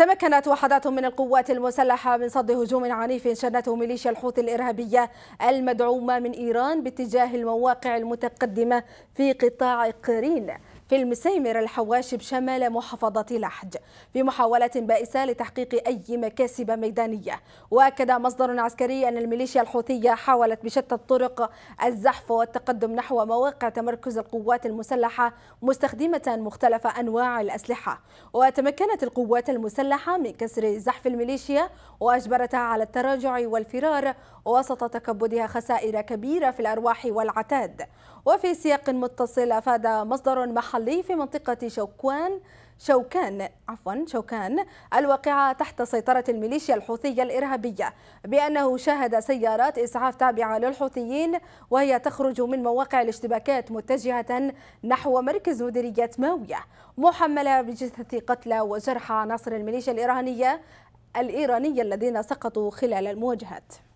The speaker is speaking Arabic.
تمكنت وحدات من القوات المسلحة من صد هجوم عنيف شنته ميليشيا الحوثي الإرهابية المدعومة من إيران باتجاه المواقع المتقدمة في قطاع قرين في المسيمر الحواشب شمال محافظة لحج في محاولة بائسة لتحقيق أي مكاسب ميدانية وأكد مصدر عسكري أن الميليشيا الحوثية حاولت بشتى الطرق الزحف والتقدم نحو مواقع تمركز القوات المسلحة مستخدمة مختلف أنواع الأسلحة وتمكنت القوات المسلحة من كسر زحف الميليشيا وأجبرتها على التراجع والفرار وسط تكبدها خسائر كبيرة في الأرواح والعتاد وفي سياق متصل أفاد مصدر محل المحلي في منطقة شوكوان شوكان عفوا شوكان الواقعة تحت سيطرة الميليشيا الحوثية الإرهابية بأنه شاهد سيارات إسعاف تابعة للحوثيين وهي تخرج من مواقع الاشتباكات متجهة نحو مركز مديرية ماوية محملة بجثث قتلى وجرحى عناصر الميليشيا الإيرانية الإيرانية الذين سقطوا خلال المواجهات